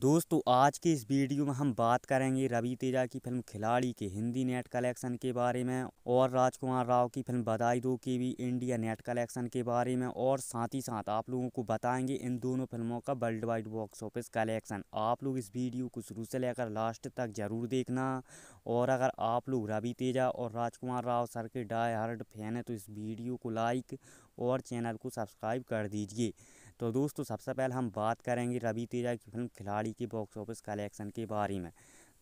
दोस्तों आज के इस वीडियो में हम बात करेंगे रवि तेजा की फिल्म खिलाड़ी के हिंदी नेट कलेक्शन के बारे में और राजकुमार राव की फिल्म बधाई दो की भी इंडिया नेट कलेक्शन के बारे में और साथ ही साथ आप लोगों को बताएंगे इन दोनों फिल्मों का world wide box office collection आप लोग इस वीडियो को शुरू से लेकर लास्ट तक जरूर देखना और अगर आप लोग रवि तेजा और राजकुमार राव सर के डाई हार्ड फैन है तो इस वीडियो को लाइक और चैनल को सब्सक्राइब कर दीजिए तो दोस्तों सबसे पहले हम बात करेंगे रवि तेजा की फिल्म खिलाड़ी की बॉक्स ऑफिस कलेक्शन के बारे में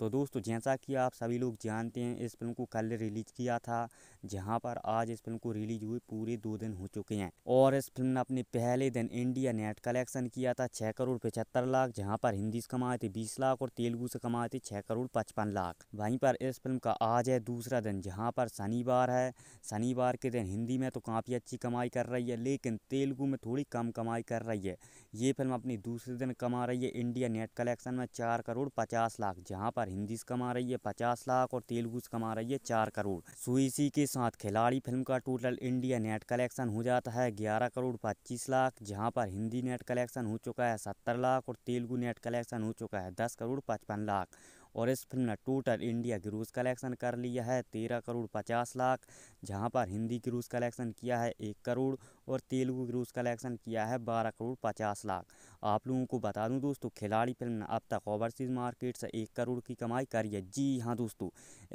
तो दोस्तों जैसा कि आप सभी लोग जानते हैं इस फिल्म को कल रिलीज किया था जहां पर आज इस फिल्म को रिलीज हुए पूरे दो दिन हो चुके हैं और इस फिल्म ने अपने पहले दिन इंडिया नेट कलेक्शन किया था छः करोड़ पचहत्तर लाख जहाँ पर हिंदी से कमाए थे बीस लाख और तेलुगु से कमाए थे छः करोड़ पचपन लाख वहीं पर इस फिल्म का आज है दूसरा दिन जहाँ पर शनिवार है शनिवार के दिन हिंदी में तो काफ़ी अच्छी कमाई कर रही है लेकिन तेलुगु में थोड़ी कम कमाई कर रही है ये फिल्म अपनी दूसरे दिन कमा रही है इंडिया नेट कलेक्शन में चार करोड़ पचास लाख जहाँ पर हिंदी से कमा रही है पचास लाख और तेलुगु से कमा रही है चार करोड़ सुईसी के साथ खिलाड़ी फिल्म का टोटल इंडिया नेट कलेक्शन हो जाता है ग्यारह करोड़ पच्चीस लाख जहाँ पर हिंदी नेट कलेक्शन हो चुका है सत्तर लाख और तेलुगु नेट कलेक्शन हो चुका है दस करोड़ पचपन लाख और इस फिल्म ने टोटल इंडिया ग्रोस कलेक्शन कर लिया है तेरह करोड़ पचास लाख जहां पर हिंदी ग्रोस कलेक्शन किया है एक करोड़ और तेलुगु ग्रोस कलेक्शन किया है बारह करोड़ पचास लाख आप लोगों को बता दूं दोस्तों खिलाड़ी फिल्म ने अब तक ओवरसीज़ मार्केट से एक करोड़ की कमाई करी है जी हाँ दोस्तों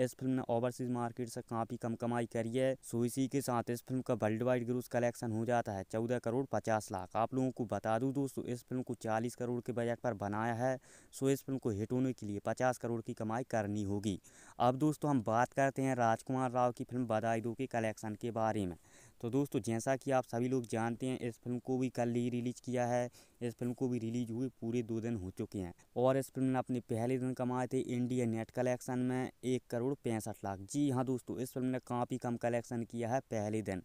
इस फिल्म ने ओवरसीज़ मार्केट से काफ़ी कम कमाई करी है सो इसी के साथ इस फिल्म का वर्ल्ड वाइड ग्रोस कलेक्शन हो जाता है चौदह करोड़ पचास लाख आप लोगों को बता दूँ दोस्तों इस फिल्म को चालीस करोड़ के बजट पर बनाया है सो इस फिल्म को हिट होने के लिए पचास करोड़ की कमाई करनी होगी अब दोस्तों हम बात करते हैं राजकुमार राव की फिल्म बधाई दो के कलेक्शन के बारे में तो दोस्तों जैसा कि आप सभी लोग जानते हैं इस फिल्म को भी कल ही रिलीज़ किया है इस फिल्म को भी रिलीज हुए पूरे दो दिन हो चुके हैं और इस फिल्म ने अपने पहले दिन कमाए थे इंडिया नेट कलेक्शन में एक करोड़ पैंसठ लाख जी हाँ दोस्तों इस फिल्म ने काफ़ी कम कलेक्शन किया है पहले दिन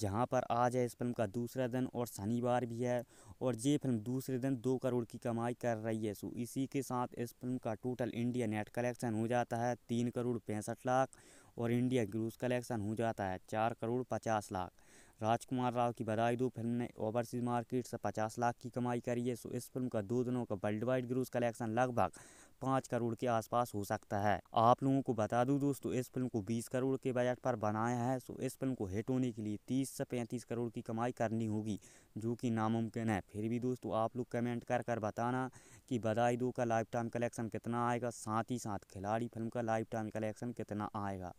जहाँ पर आज है इस फिल्म का दूसरा दिन और शनिवार भी है और ये फिल्म दूसरे दिन दो करोड़ की कमाई कर रही है सो इसी के साथ इस फिल्म का टोटल इंडिया नेट कलेक्शन हो जाता है तीन करोड़ पैंसठ लाख और इंडिया क्रूज कलेक्शन हो जाता है चार करोड़ पचास लाख राजकुमार राव की बधाई दो फिल्म ने ओवरसीज मार्केट से पचास लाख की कमाई करी है सो इस फिल्म का दो दिनों का वर्ल्ड वाइड ग्रूज कलेक्शन लगभग पाँच करोड़ के आसपास हो सकता है आप लोगों को बता दूं दोस्तों इस फिल्म को बीस करोड़ के बजट पर बनाया है सो इस फिल्म को हिट होने के लिए तीस से पैंतीस करोड़ की कमाई करनी होगी जो कि नामुमकिन है फिर भी दोस्तों आप लोग कमेंट कर कर बताना कि बधाई दो का लाइफ टाइम कलेक्शन कितना आएगा साथ ही साथ खिलाड़ी फिल्म का लाइफ टाइम कलेक्शन कितना आएगा